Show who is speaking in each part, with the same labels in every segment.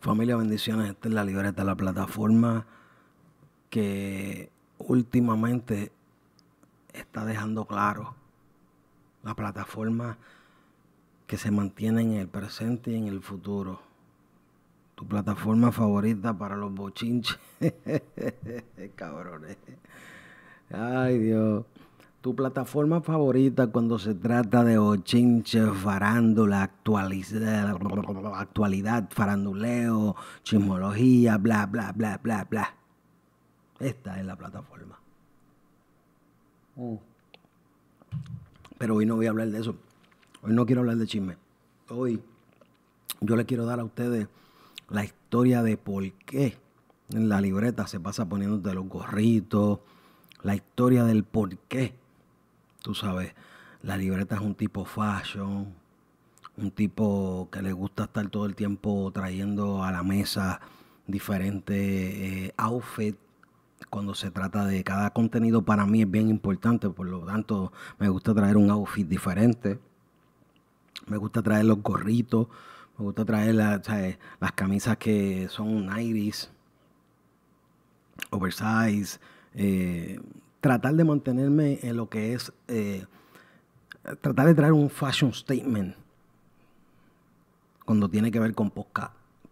Speaker 1: Familia, bendiciones. Esta es la libreta, la plataforma que últimamente está dejando claro. La plataforma que se mantiene en el presente y en el futuro. Tu plataforma favorita para los bochinches. Cabrones. Ay, Dios. Tu plataforma favorita cuando se trata de ochinche, farándula, actualidad, actualidad, faranduleo, chismología, bla, bla, bla, bla, bla. Esta es la plataforma. Mm. Pero hoy no voy a hablar de eso. Hoy no quiero hablar de chisme. Hoy yo le quiero dar a ustedes la historia de por qué en la libreta se pasa poniéndote los gorritos, la historia del por qué Tú sabes, la libreta es un tipo fashion, un tipo que le gusta estar todo el tiempo trayendo a la mesa diferentes eh, outfits cuando se trata de cada contenido para mí es bien importante, por lo tanto me gusta traer un outfit diferente, me gusta traer los gorritos, me gusta traer las camisas que son iris, oversize, eh, tratar de mantenerme en lo que es, eh, tratar de traer un fashion statement cuando tiene que ver con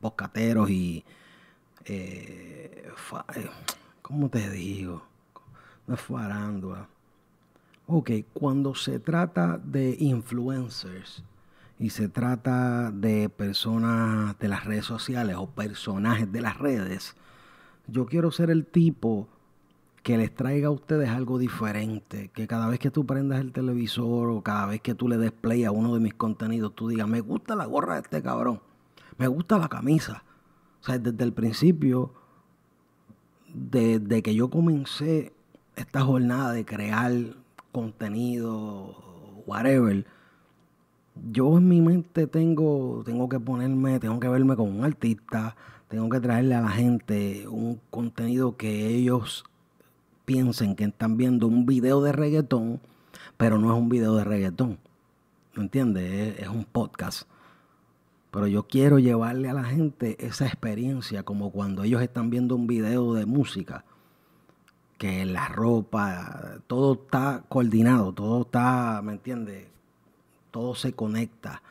Speaker 1: poscateros y, eh, eh, ¿cómo te digo? No farándula. Ok, cuando se trata de influencers y se trata de personas de las redes sociales o personajes de las redes, yo quiero ser el tipo que les traiga a ustedes algo diferente, que cada vez que tú prendas el televisor o cada vez que tú le des a uno de mis contenidos, tú digas, me gusta la gorra de este cabrón, me gusta la camisa. O sea, desde el principio, desde que yo comencé esta jornada de crear contenido, whatever, yo en mi mente tengo, tengo que ponerme, tengo que verme como un artista, tengo que traerle a la gente un contenido que ellos piensen que están viendo un video de reggaetón, pero no es un video de reggaetón. ¿Me entiendes? Es, un podcast. Pero yo quiero llevarle a la gente esa experiencia, como cuando ellos están viendo un video de música, que la ropa, todo está coordinado, todo está, ¿me entiendes? Todo se conecta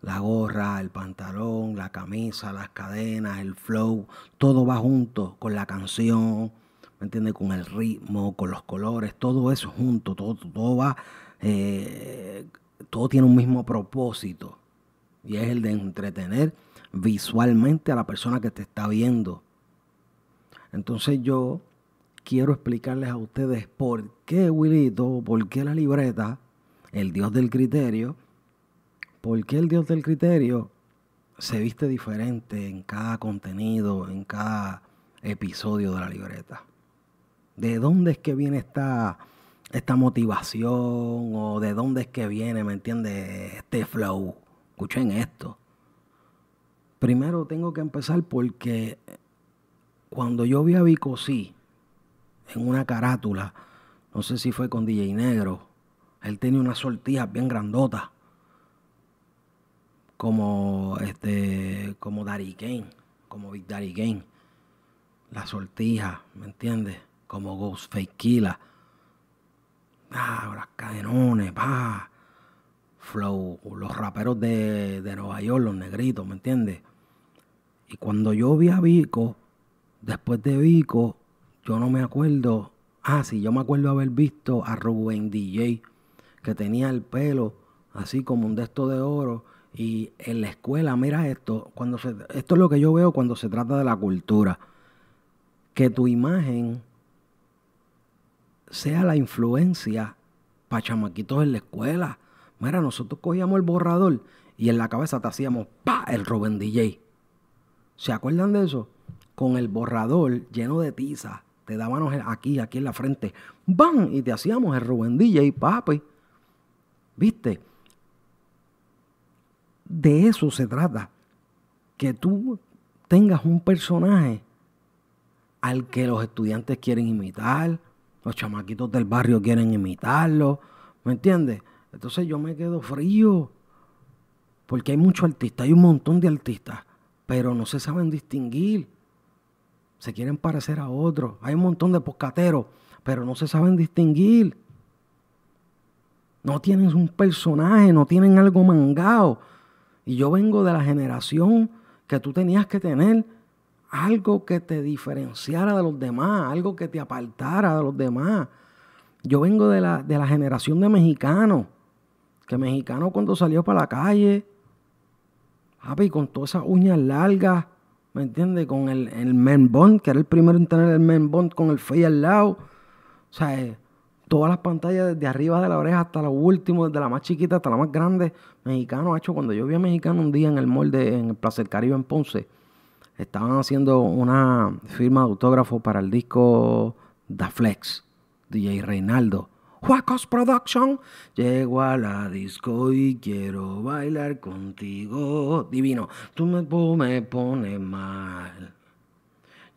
Speaker 1: la gorra, el pantalón, la camisa, las cadenas, el flow, todo va junto con la canción, ¿me entiendes? Con el ritmo, con los colores, todo eso junto, todo, todo va, eh, todo tiene un mismo propósito y es el de entretener visualmente a la persona que te está viendo. Entonces yo quiero explicarles a ustedes por qué Willito, por qué la libreta, el dios del criterio, por qué el dios del criterio se viste diferente en cada contenido, en cada episodio de la libreta. ¿De dónde es que viene esta, esta motivación? ¿O de dónde es que viene, me entiendes, este flow? Escuchen esto. Primero tengo que empezar porque cuando yo vi a Vicosí en una carátula, no sé si fue con DJ Negro, él tenía una sortija bien grandota como este, como Daddy Kane, como Big Daddy Kane, la sortija, ¿me entiendes? como Ghostface Killa. Ah, las cadenones, pa. Flow, los raperos de, de Nueva York, los negritos, ¿me entiendes? Y cuando yo vi a Vico, después de Vico, yo no me acuerdo. Ah, sí, yo me acuerdo haber visto a Rubén DJ, que tenía el pelo así como un desto de oro. Y en la escuela, mira esto, cuando esto es lo que yo veo cuando se trata de la cultura. Que tu imagen sea la influencia para chamaquitos en la escuela. Mira, nosotros cogíamos el borrador y en la cabeza te hacíamos pa el Rubén DJ. ¿Se acuerdan de eso? Con el borrador lleno de tiza, te dábamos aquí, aquí en la frente, ¡bam! Y te hacíamos el Rubén DJ, papi. ¿Viste? De eso se trata. Que tú tengas un personaje al que los estudiantes quieren imitar, los chamaquitos del barrio quieren imitarlo, ¿me entiendes? Entonces yo me quedo frío, porque hay muchos artistas, hay un montón de artistas, pero no se saben distinguir, se quieren parecer a otros, hay un montón de poscateros, pero no se saben distinguir. No tienen un personaje, no tienen algo mangado. Y yo vengo de la generación que tú tenías que tener algo que te diferenciara de los demás, algo que te apartara de los demás. Yo vengo de la, generación de mexicanos, que mexicano cuando salió para la calle, con todas esas uñas largas, ¿me entiendes? Con el, el que era el primero en tener el men con el fe al lado. O sea, eh, todas las pantallas desde arriba de la oreja hasta la último, desde la más chiquita hasta la más grande. Mexicano, hecho, cuando yo vi a Mexicano un día en el molde, en el Placer Caribe en Ponce, estaban haciendo una firma de autógrafo para el disco Da Flex, DJ Reinaldo. Juacos Production. Llego a la disco y quiero bailar contigo. Divino, tú me, tú me pones mal.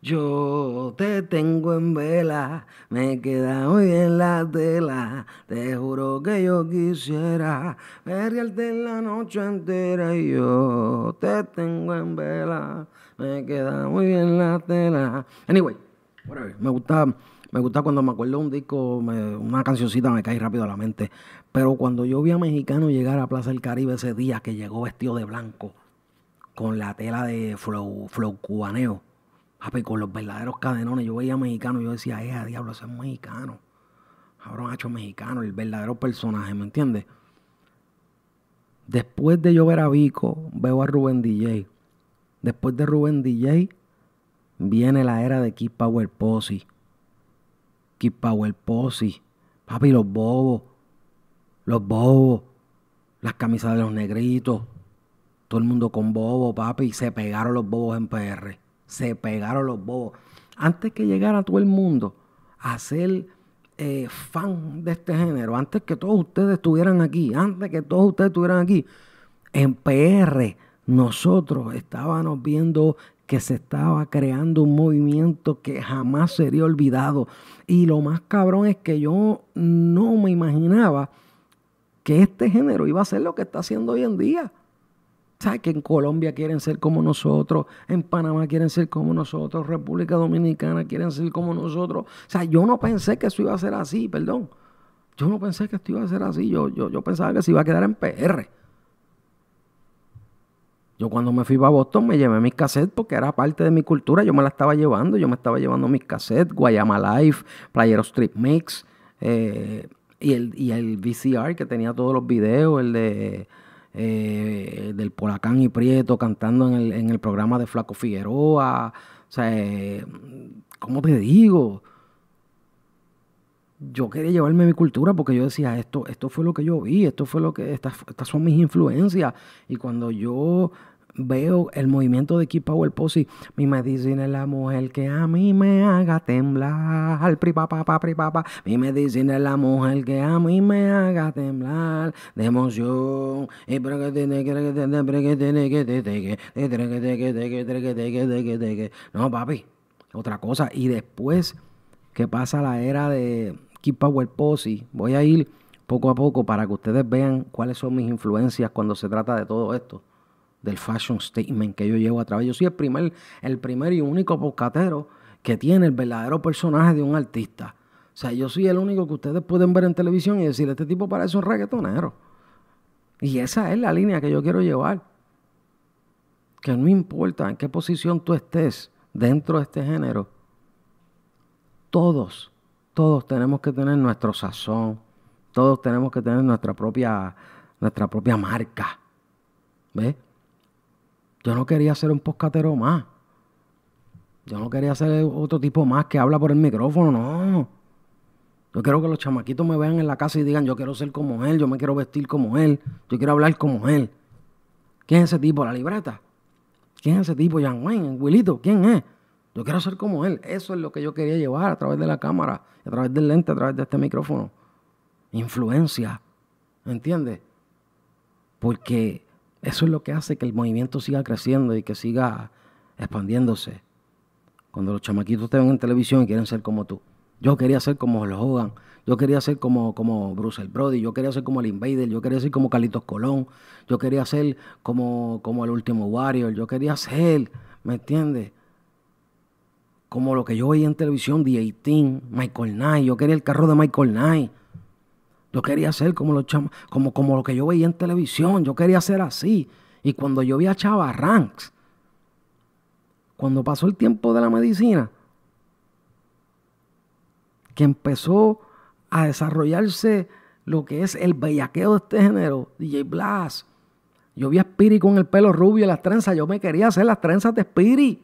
Speaker 1: Yo te tengo en vela, me queda muy bien la tela. Te juro que yo quisiera en la noche entera. Y yo te tengo en vela, me queda muy bien la tela. Anyway, me gusta. Me gusta cuando me acuerdo un disco, una cancioncita me cae rápido a la mente. Pero cuando yo vi a Mexicano llegar a Plaza del Caribe ese día que llegó vestido de blanco, con la tela de flow cubaneo, Ah, pues, con los verdaderos cadenones. Yo veía mexicano, y yo decía, eh, diablo, ese es mexicano. Cabrón, hacho mexicano, el verdadero personaje, ¿me entiendes? Después de yo ver a Vico, veo a Rubén DJ. Después de Rubén DJ, viene la era de Kid Power Posse. Kid Power Posse. Papi, los bobos. Los bobos. Las camisas de los negritos. Todo el mundo con bobo, papi. Y se pegaron los bobos en PR se pegaron los bobos. Antes que llegara todo el mundo a ser eh, fan de este género, antes que todos ustedes estuvieran aquí, antes que todos ustedes estuvieran aquí, en PR nosotros estábamos viendo que se estaba creando un movimiento que jamás sería olvidado. Y lo más cabrón es que yo no me imaginaba que este género iba a ser lo que está haciendo hoy en día. ¿Sabes que en Colombia quieren ser como nosotros? En Panamá quieren ser como nosotros. República Dominicana quieren ser como nosotros. O sea, yo no pensé que eso iba a ser así, perdón. Yo no pensé que esto iba a ser así. Yo, yo, yo pensaba que se iba a quedar en PR. Yo cuando me fui a Boston me llevé mis cassettes porque era parte de mi cultura. Yo me la estaba llevando. Yo me estaba llevando mis cassettes, Guayama Life, Playero Street Mix. Eh, y el, y el VCR que tenía todos los videos, el de eh, del Polacán y Prieto cantando en el, programa de Flaco Figueroa. O sea, eh, ¿cómo te digo? Yo quería llevarme mi cultura porque yo decía, esto, esto fue lo que yo vi, esto fue lo que, estas, estas son mis influencias. Y cuando yo veo el movimiento de Keep Power Posse. Mi medicina es la mujer que a mí me haga temblar. Pri, Mi medicina es la mujer que a mí me haga temblar de emoción. No, papi. Otra cosa. Y después que pasa la era de Keep Power Posse, voy a ir poco a poco para que ustedes vean cuáles son mis influencias cuando se trata de todo esto del fashion statement que yo llevo a través. Yo soy el primer, el primer y único bocatero que tiene el verdadero personaje de un artista. O sea, yo soy el único que ustedes pueden ver en televisión y decir, este tipo parece un reggaetonero. Y esa es la línea que yo quiero llevar. Que no importa en qué posición tú estés dentro de este género, todos, todos tenemos que tener nuestro sazón, todos tenemos que tener nuestra propia, nuestra propia marca. ¿Ves? Yo no quería ser un poscatero más. Yo no quería ser otro tipo más que habla por el micrófono, no. Yo quiero que los chamaquitos me vean en la casa y digan, yo quiero ser como él, yo me quiero vestir como él, yo quiero hablar como él. ¿Quién es ese tipo? La libreta. ¿Quién es ese tipo? Jan Wayne, Wilito, ¿quién es? Yo quiero ser como él. Eso es lo que yo quería llevar a través de la cámara, a través del lente, a través de este micrófono. Influencia. ¿Entiendes? Porque eso es lo que hace que el movimiento siga creciendo y que siga expandiéndose. Cuando los chamaquitos te ven en televisión y quieren ser como tú. Yo quería ser como los Hogan, yo quería ser como, como Bruce el Brody, yo quería ser como el Invader, yo quería ser como Carlitos Colón, yo quería ser como, como el último Warrior, yo quería ser, ¿me entiendes? Como lo que yo veía en televisión, The 18, Michael Knight, yo quería el carro de Michael Knight. Yo quería ser como, como, como lo que yo veía en televisión. Yo quería ser así. Y cuando yo vi a Chava Ranks, cuando pasó el tiempo de la medicina, que empezó a desarrollarse lo que es el bellaqueo de este género, DJ Blas. Yo vi a Spiri con el pelo rubio y las trenzas. Yo me quería hacer las trenzas de Spiri.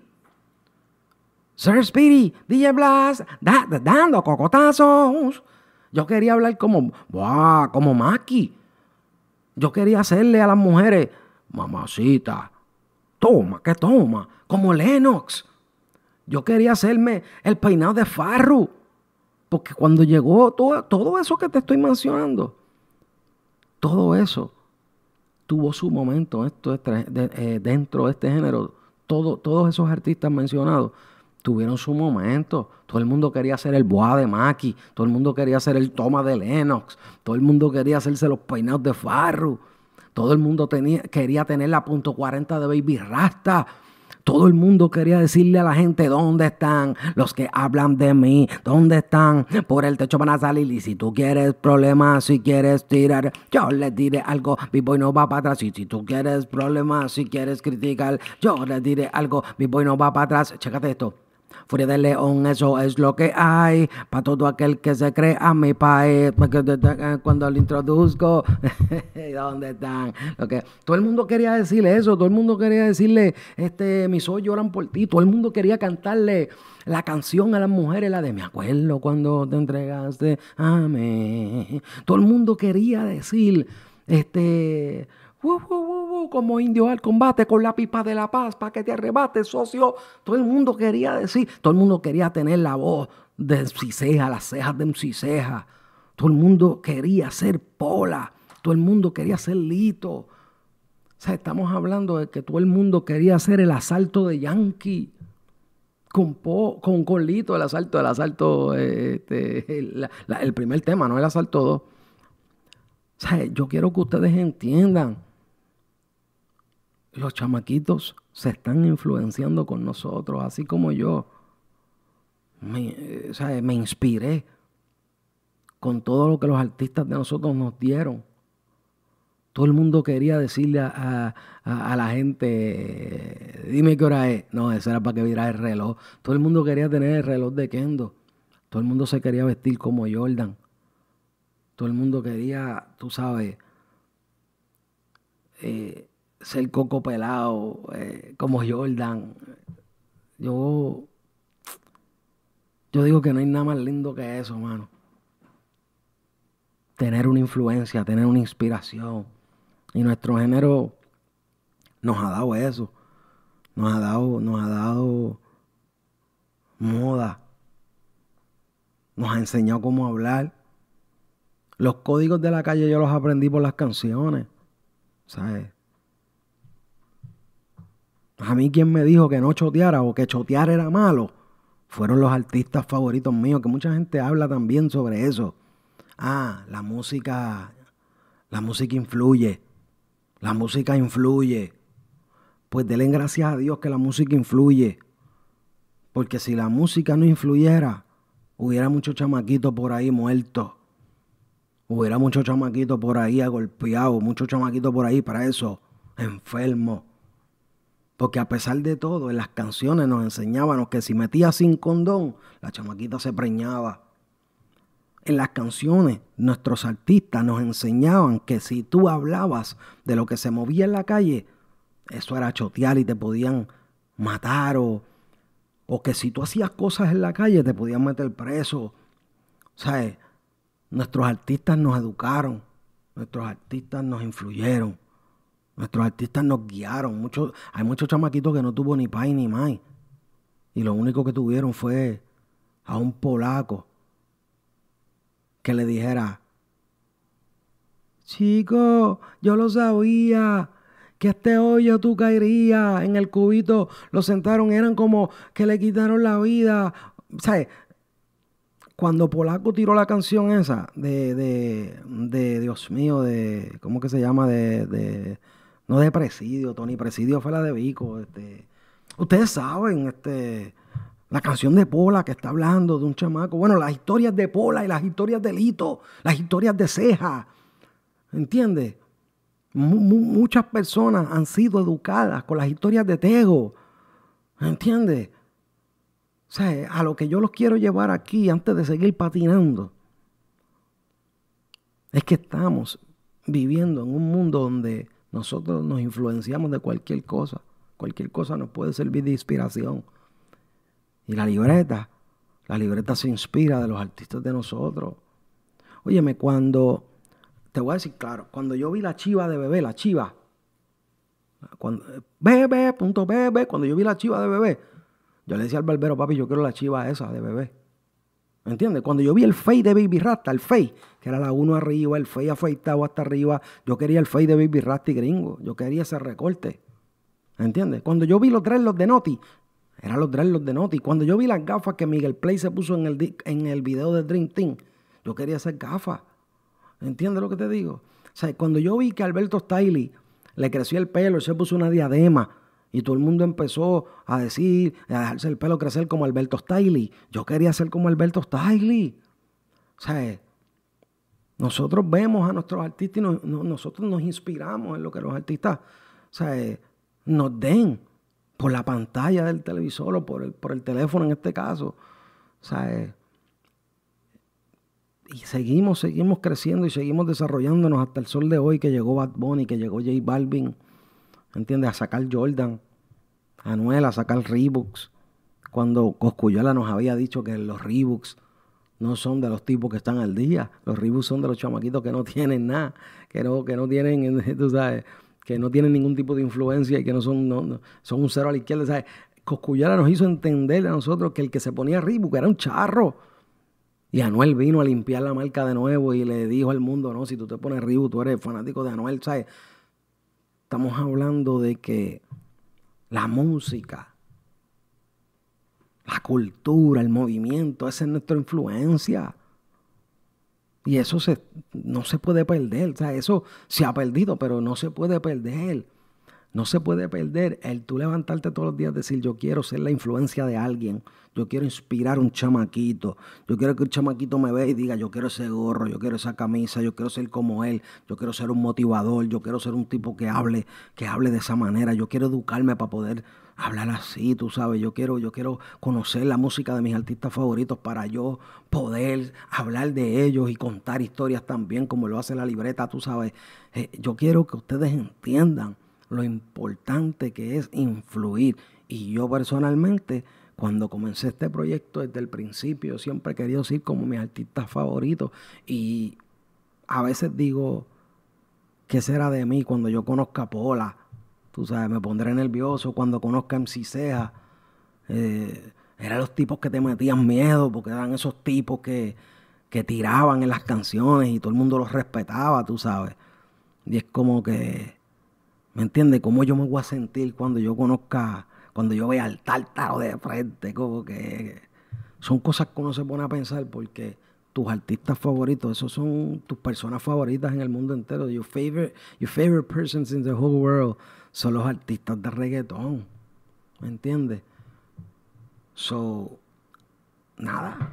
Speaker 1: Sir Spiri, DJ Blas, dando cocotazos. Yo quería hablar como, Como Maki. Yo quería hacerle a las mujeres, mamacita, toma, que toma, como Lennox. Yo quería hacerme el peinado de Farru. Porque cuando llegó todo, eso que te estoy mencionando, todo eso tuvo su momento esto, eh, dentro de este género. Todo, todos esos artistas mencionados tuvieron su momento. Todo el mundo quería ser el boa de Maki, todo el mundo quería ser el toma de Lennox, todo el mundo quería hacerse los peinados de Farru, todo el mundo tenía, quería tener la punto .40 de Baby Rasta. Todo el mundo quería decirle a la gente dónde están los que hablan de mí, dónde están por el techo van a salir. Y si tú quieres problemas, si quieres tirar, yo les diré algo. Mi boy no va para atrás. Y si tú quieres problemas, si quieres criticar, yo les diré algo. Mi boy no va para atrás. Chécate esto. Furia de león, eso es lo que hay. Para todo aquel que se cree a mi país. Eh, cuando lo introduzco, ¿dónde están? Lo todo el mundo quería decirle eso. Todo el mundo quería decirle, este, mis ojos lloran por ti. Todo el mundo quería cantarle la canción a las mujeres, la de me acuerdo cuando te entregaste a mí. Todo el mundo quería decir, este como indio al combate con la pipa de la paz para que te arrebate, socio. Todo el mundo quería decir, todo el mundo quería tener la voz de ceja las cejas de Ciceja Todo el mundo quería ser Pola, todo el mundo quería ser Lito. O sea, estamos hablando de que todo el mundo quería hacer el asalto de Yankee. Con, con, Lito, el asalto, el asalto, este, el, primer tema, no el asalto 2. O sea, yo quiero que ustedes entiendan los chamaquitos se están influenciando con nosotros, así como yo. Me, inspiré con todo lo que los artistas de nosotros nos dieron. Todo el mundo quería decirle a, la gente, dime qué hora es. No, eso era para que viera el reloj. Todo el mundo quería tener el reloj de Kendo. Todo el mundo se quería vestir como Jordan. Todo el mundo quería, tú sabes, eh, ser coco pelado, eh, como Jordan. Yo, yo digo que no hay nada más lindo que eso, mano. Tener una influencia, tener una inspiración. Y nuestro género nos ha dado eso. Nos ha dado, nos ha dado moda. Nos ha enseñado cómo hablar. Los códigos de la calle yo los aprendí por las canciones. ¿Sabes? A mí quien me dijo que no choteara o que chotear era malo, fueron los artistas favoritos míos, que mucha gente habla también sobre eso. Ah, la música, la música influye, la música influye. Pues denle gracias a Dios que la música influye. Porque si la música no influyera, hubiera muchos chamaquitos por ahí muertos. Hubiera muchos chamaquitos por ahí agolpeados, muchos chamaquitos por ahí para eso enfermos. Porque a pesar de todo, en las canciones nos enseñaban que si metías sin condón, la chamaquita se preñaba. En las canciones, nuestros artistas nos enseñaban que si tú hablabas de lo que se movía en la calle, eso era chotear y te podían matar o, o que si tú hacías cosas en la calle te podían meter preso. sea, Nuestros artistas nos educaron, nuestros artistas nos influyeron. Nuestros artistas nos guiaron. hay muchos chamaquitos que no tuvo ni pay ni mai. Y lo único que tuvieron fue a un polaco que le dijera, chico, yo lo sabía, que este hoyo tú caerías en el cubito, lo sentaron, eran como que le quitaron la vida. ¿Sabes? Cuando Polaco tiró la canción esa de, Dios mío, de, ¿cómo que se llama? de no de Presidio, Tony. Presidio fue la de Vico. Este. Ustedes saben, este. La canción de Pola que está hablando de un chamaco. Bueno, las historias de Pola y las historias de Lito, las historias de Ceja. ¿Entiendes? muchas personas han sido educadas con las historias de Tego. ¿Entiendes? O sea, a lo que yo los quiero llevar aquí antes de seguir patinando es que estamos viviendo en un mundo donde nosotros nos influenciamos de cualquier cosa. Cualquier cosa nos puede servir de inspiración. Y la libreta, la libreta se inspira de los artistas de nosotros. Óyeme, cuando, te voy a decir claro, cuando yo vi la chiva de bebé, la chiva, cuando, bebé, punto bebé, cuando yo vi la chiva de bebé, yo le decía al barbero, papi, yo quiero la chiva esa de bebé. ¿Me entiendes? Cuando yo vi el fade de Baby Rasta, el fade, que era la uno arriba, el fade afeitado hasta arriba, yo quería el fade de Baby Rasta y gringo, yo quería ese recorte. ¿Me entiendes? Cuando yo vi los los de Noti, eran los los de Noti. Cuando yo vi las gafas que Miguel Play se puso en el, en el video de Dream Team, yo quería hacer gafas. ¿Entiendes lo que te digo? O sea, cuando yo vi que Alberto Stiley le creció el pelo, se puso una diadema, y todo el mundo empezó a decir, a dejarse el pelo crecer como Alberto Stiley. Yo quería ser como Alberto Stiley. O sea, nosotros vemos a nuestros artistas y nosotros nos inspiramos en lo que los artistas nos den por la pantalla del televisor o por el, por el teléfono en este caso. O y seguimos, seguimos creciendo y seguimos desarrollándonos hasta el sol de hoy que llegó Bad Bunny, que llegó J Balvin. ¿me entiendes? A sacar Jordan, a Noel, a sacar Reeboks. Cuando Coscuyola nos había dicho que los Reeboks no son de los tipos que están al día. Los Reeboks son de los chamaquitos que no tienen nada, que no, que no tienen, tú sabes, que no tienen ningún tipo de influencia y que no son, son un cero a la izquierda, ¿sabes? Coscuyola nos hizo entender a nosotros que el que se ponía Reebok era un charro. Y Anuel vino a limpiar la marca de nuevo y le dijo al mundo, no, si tú te pones Reebok, tú eres fanático de Anuel, ¿sabes? Estamos hablando de que la música, la cultura, el movimiento, esa es nuestra influencia. Y eso no se puede perder. O sea, eso se ha perdido, pero no se puede perder. No se puede perder el tú levantarte todos los días y decir, yo quiero ser la influencia de alguien, yo quiero inspirar a un chamaquito, yo quiero que un chamaquito me vea y diga, yo quiero ese gorro, yo quiero esa camisa, yo quiero ser como él, yo quiero ser un motivador, yo quiero ser un tipo que hable, que hable de esa manera, yo quiero educarme para poder hablar así, tú sabes, yo quiero, yo quiero conocer la música de mis artistas favoritos para yo poder hablar de ellos y contar historias también como lo hace la libreta, tú sabes. Eh, yo quiero que ustedes entiendan lo importante que es influir. Y yo personalmente, cuando comencé este proyecto desde el principio, siempre he querido ser como mis artistas favoritos. Y a veces digo, ¿qué será de mí cuando yo conozca a Pola? Tú sabes, me pondré nervioso cuando conozca a MC eh, eran los tipos que te metían miedo, porque eran esos tipos que, que tiraban en las canciones y todo el mundo los respetaba, tú sabes. Y es como que ¿Me entiendes? ¿Cómo yo me voy a sentir cuando yo conozca, cuando yo vea al tártaro de frente? Como que son cosas que uno se pone a pensar porque tus artistas favoritos, esos son tus personas favoritas en el mundo entero. Your favorite, your favorite persons in the whole world son los artistas de reggaetón. ¿Me entiendes? So, nada.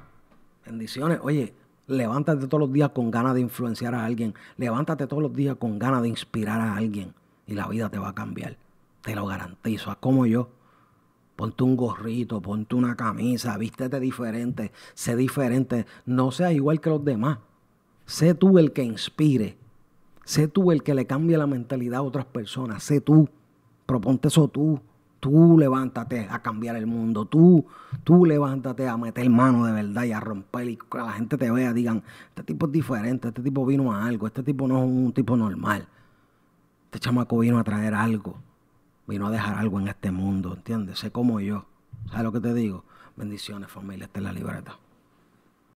Speaker 1: Bendiciones. Oye, levántate todos los días con ganas de influenciar a alguien. Levántate todos los días con ganas de inspirar a alguien y la vida te va a cambiar. Te lo garantizo. haz como yo. Ponte un gorrito, ponte una camisa, vístete diferente, sé diferente. No seas igual que los demás. Sé tú el que inspire. Sé tú el que le cambie la mentalidad a otras personas. Sé tú. Proponte eso tú. Tú levántate a cambiar el mundo. Tú, tú levántate a meter mano de verdad y a romper y que la gente te vea, digan, este tipo es diferente, este tipo vino a algo, este tipo no es un tipo normal este chamaco vino a traer algo, vino a dejar algo en este mundo, ¿entiendes? Sé como yo, ¿sabes lo que te digo? Bendiciones familia, esta es la libertad.